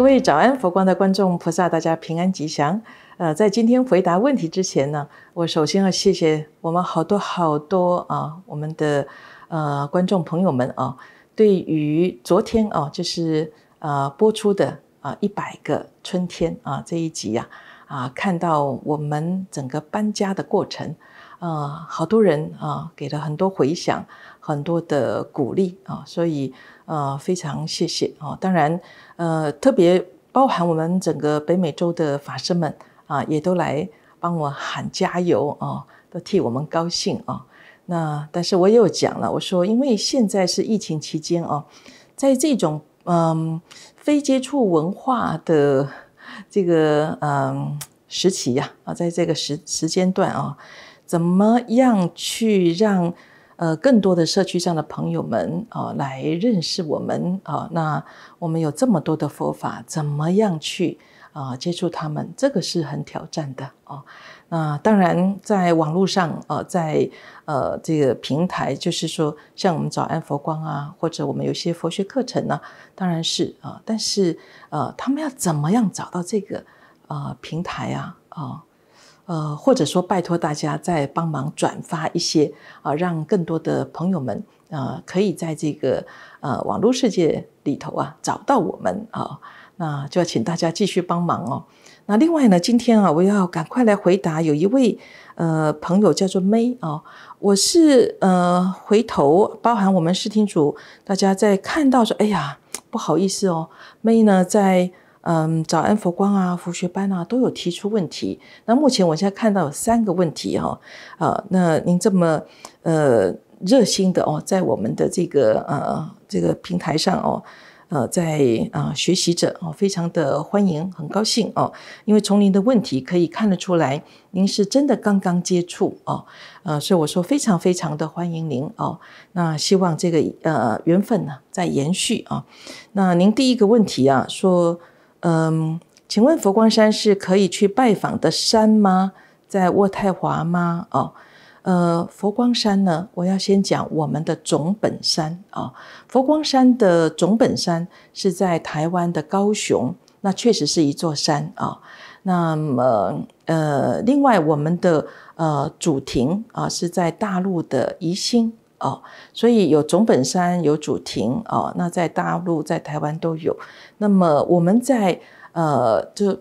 各位早安，佛光的观众菩萨，大家平安吉祥。呃，在今天回答问题之前呢，我首先要谢谢我们好多好多啊，我们的呃观众朋友们啊，对于昨天啊，就是呃播出的啊一百个春天啊这一集呀啊，看到我们整个搬家的过程。啊，好多人啊，给了很多回响，很多的鼓励啊，所以啊，非常谢谢啊。当然，呃，特别包含我们整个北美洲的法师们啊，也都来帮我喊加油啊，都替我们高兴啊。那但是我也有讲了，我说因为现在是疫情期间哦，在这种嗯非接触文化的这个嗯时期呀啊，在这个时时间段啊。怎么样去让呃更多的社区上的朋友们啊来认识我们啊？那我们有这么多的佛法，怎么样去啊接触他们？这个是很挑战的啊。那当然，在网络上啊，在呃这个平台，就是说像我们早安佛光啊，或者我们有些佛学课程呢，当然是啊。但是呃，他们要怎么样找到这个呃平台啊啊？呃，或者说拜托大家再帮忙转发一些啊，让更多的朋友们啊，可以在这个呃网络世界里头啊找到我们啊，那就要请大家继续帮忙哦。那另外呢，今天啊，我要赶快来回答有一位呃朋友叫做 May 啊，我是呃回头包含我们视听组大家在看到说，哎呀，不好意思哦，May 呢在。嗯，早安佛光啊，佛学班啊，都有提出问题。那目前我现在看到有三个问题哈，啊，那您这么呃热心的哦，在我们的这个呃这个平台上哦，呃，在啊学习者哦，非常的欢迎，很高兴哦。因为从您的问题可以看得出来，您是真的刚刚接触哦，呃，所以我说非常非常的欢迎您哦。那希望这个呃缘分呢在延续啊。那您第一个问题啊，说。嗯，请问佛光山是可以去拜访的山吗？在渥太华吗？哦，呃，佛光山呢？我要先讲我们的总本山啊，佛光山的总本山是在台湾的高雄，那确实是一座山啊。那么，呃，另外我们的呃主庭啊是在大陆的宜兴。哦，所以有总本山有主亭哦，那在大陆在台湾都有。那么我们在呃，就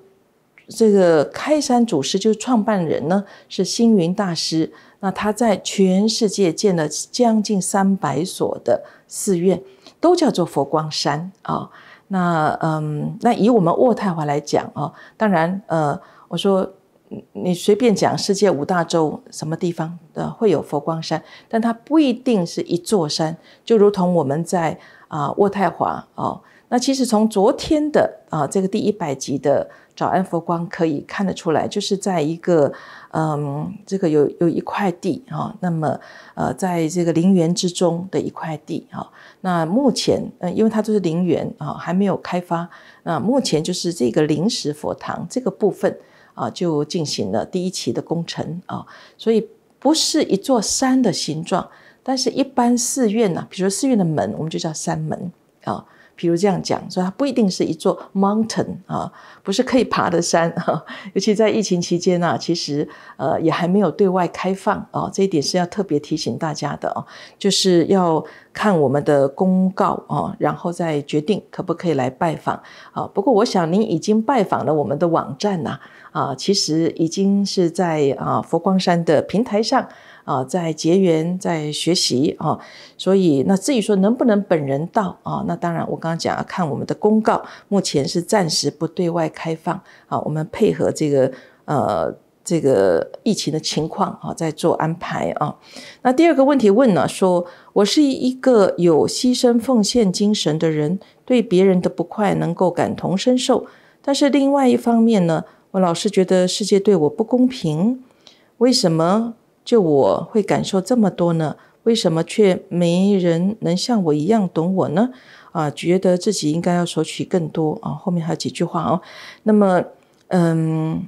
这个开山祖师就是创办人呢，是星云大师。那他在全世界建了将近三百所的寺院，都叫做佛光山啊。那嗯，那以我们渥太华来讲啊，当然呃，我说。你随便讲世界五大洲什么地方的会有佛光山，但它不一定是一座山，就如同我们在啊渥太华哦。那其实从昨天的啊这个第一百集的早安佛光可以看得出来，就是在一个嗯这个有有一块地哈，那么呃在这个陵园之中的一块地哈。那目前呃因为它就是陵园啊还没有开发，那目前就是这个临时佛堂这个部分。啊，就进行了第一期的工程啊，所以不是一座山的形状，但是一般寺院呢，比如寺院的门，我们就叫山门啊。比如这样讲，说它不一定是一座 mountain 啊，不是可以爬的山哈。尤其在疫情期间啊，其实呃也还没有对外开放啊，这一点是要特别提醒大家的哦，就是要。看我们的公告啊，然后再决定可不可以来拜访啊。不过我想您已经拜访了我们的网站呐，啊，其实已经是在啊佛光山的平台上啊，在结缘，在学习啊。所以那至于说能不能本人到啊，那当然我刚刚讲要看我们的公告，目前是暂时不对外开放啊。我们配合这个呃。这个疫情的情况啊，在做安排啊。那第二个问题问呢，说我是一个有牺牲奉献精神的人，对别人的不快能够感同身受，但是另外一方面呢，我老是觉得世界对我不公平，为什么就我会感受这么多呢？为什么却没人能像我一样懂我呢？啊，觉得自己应该要索取更多啊。后面还有几句话哦。那么，嗯。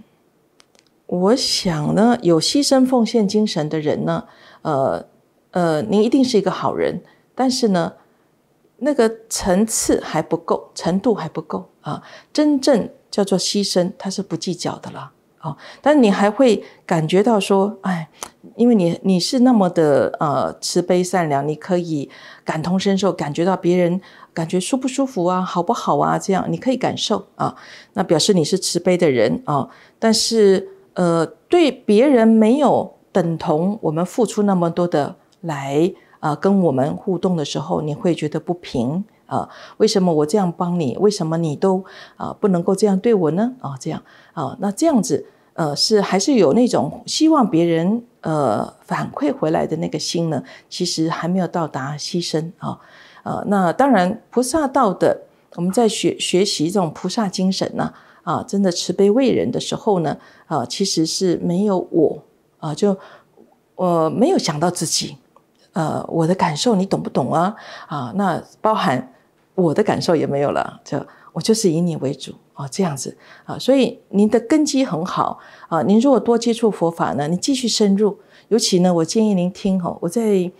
我想呢，有牺牲奉献精神的人呢，呃呃，您一定是一个好人，但是呢，那个层次还不够，程度还不够啊。真正叫做牺牲，他是不计较的啦，哦。但你还会感觉到说，哎，因为你你是那么的呃慈悲善良，你可以感同身受，感觉到别人感觉舒不舒服啊，好不好啊，这样你可以感受啊，那表示你是慈悲的人啊，但是。呃，对别人没有等同我们付出那么多的来啊，跟我们互动的时候，你会觉得不平啊？为什么我这样帮你？为什么你都啊不能够这样对我呢？啊，这样啊，那这样子呃，是还是有那种希望别人呃反馈回来的那个心呢？其实还没有到达牺牲啊啊，那当然菩萨道的，我们在学学习这种菩萨精神呢。啊，真的慈悲为人的时候呢，啊，其实是没有我，啊，就我没有想到自己，呃，我的感受你懂不懂啊？啊，那包含我的感受也没有了，就我就是以你为主啊，这样子啊，所以您的根基很好啊，您如果多接触佛法呢，你继续深入，尤其呢，我建议您听哈，我在。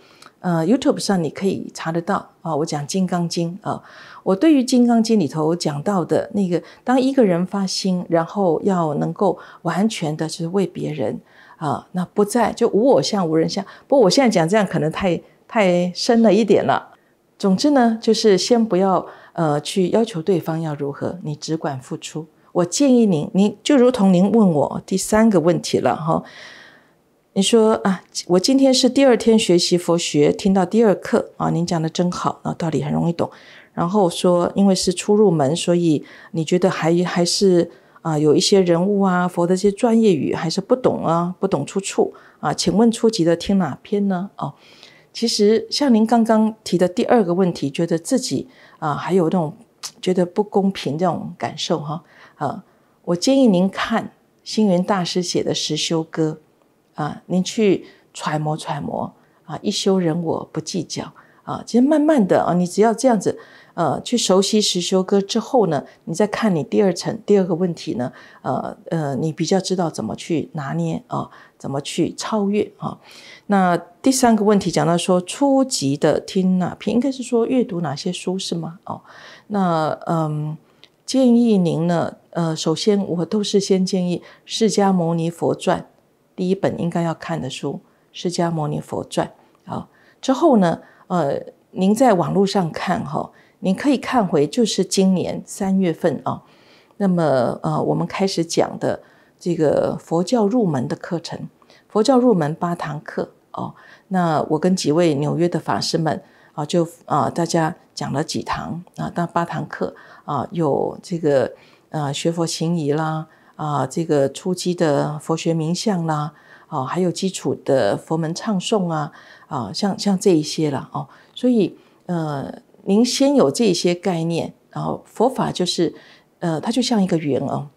呃，YouTube 上你可以查得到啊。我讲《金刚经》啊，我对于《金刚经》里头讲到的那个，当一个人发心，然后要能够完全的就是为别人啊，那不在就无我相、无人相。不过我现在讲这样可能太太深了一点了。总之呢，就是先不要呃去要求对方要如何，你只管付出。我建议您，您就如同您问我第三个问题了哈。你说啊，我今天是第二天学习佛学，听到第二课啊，您讲的真好啊，道理很容易懂。然后说，因为是初入门，所以你觉得还还是啊，有一些人物啊，佛的这些专业语还是不懂啊，不懂出处啊？请问初级的听哪篇呢？哦，其实像您刚刚提的第二个问题，觉得自己啊还有那种觉得不公平这种感受哈啊，我建议您看星云大师写的《实修歌》。啊，您去揣摩揣摩啊，一修人我不计较啊，其实慢慢的啊，你只要这样子，呃，去熟悉十修歌之后呢，你再看你第二层第二个问题呢，呃呃，你比较知道怎么去拿捏啊，怎么去超越啊。那第三个问题讲到说初级的听哪篇，应该是说阅读哪些书是吗？哦，那嗯，建议您呢，呃，首先我都是先建议《释迦牟尼佛传》。第一本应该要看的书《释迦牟尼佛传》啊，之后呢，呃，您在网络上看哈，您可以看回就是今年三月份啊，那么呃，我们开始讲的这个佛教入门的课程，佛教入门八堂课哦。那我跟几位纽约的法师们啊，就啊大家讲了几堂啊，到八堂课啊，有这个呃学佛行仪啦。啊，这个初期的佛学名相啦，啊，还有基础的佛门唱诵啊，啊，像像这一些了哦。所以，呃，您先有这些概念，然后佛法就是，呃，它就像一个圆哦。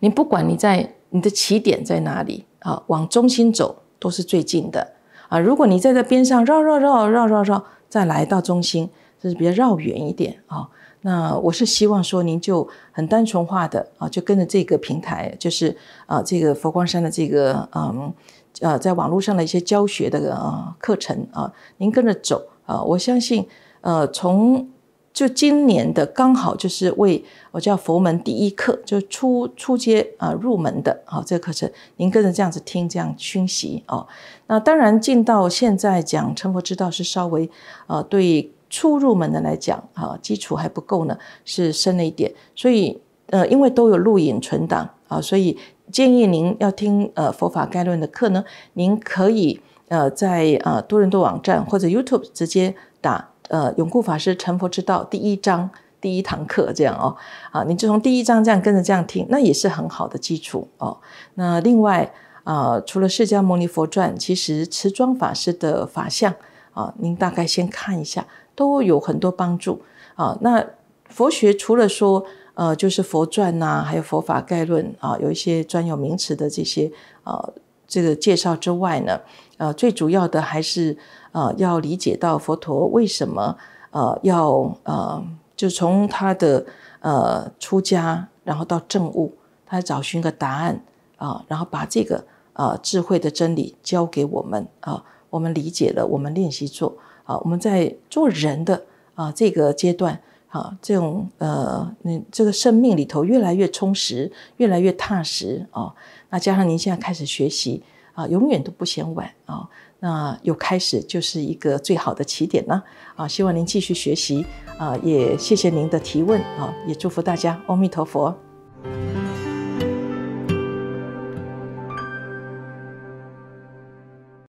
你不管你在你的起点在哪里啊，往中心走都是最近的啊。如果你在这边上绕绕绕绕绕绕，再来到中心，就是比较绕远一点啊。那我是希望说，您就很单纯化的啊，就跟着这个平台，就是啊，这个佛光山的这个嗯，呃，在网络上的一些教学的课程啊，您跟着走啊，我相信呃，从就今年的刚好就是为我叫佛门第一课，就初初阶啊入门的啊这个课程，您跟着这样子听这样熏习哦。那当然进到现在讲成佛之道是稍微呃对。初入门的来讲，啊，基础还不够呢，是深了一点。所以，呃，因为都有录影存档，啊，所以建议您要听呃佛法概论的课呢，您可以呃在啊多伦多网站或者 YouTube 直接打呃永固法师成佛之道第一章第一堂课这样哦，啊，你就从第一章这样跟着这样听，那也是很好的基础哦。那另外啊，除了释迦牟尼佛传，其实持庄法师的法相啊，您大概先看一下。都有很多帮助啊！那佛学除了说呃，就是佛传呐，还有佛法概论啊，有一些专有名词的这些啊，这个介绍之外呢，呃，最主要的还是呃，要理解到佛陀为什么呃要呃，就从他的呃出家，然后到证悟，他找寻个答案啊，然后把这个啊智慧的真理教给我们啊，我们理解了，我们练习做。啊，我们在做人的啊这个阶段啊，这种呃，你这个生命里头越来越充实，越来越踏实啊。那加上您现在开始学习啊，永远都不嫌晚啊。那有开始就是一个最好的起点呢啊。希望您继续学习啊，也谢谢您的提问啊，也祝福大家，阿弥陀佛。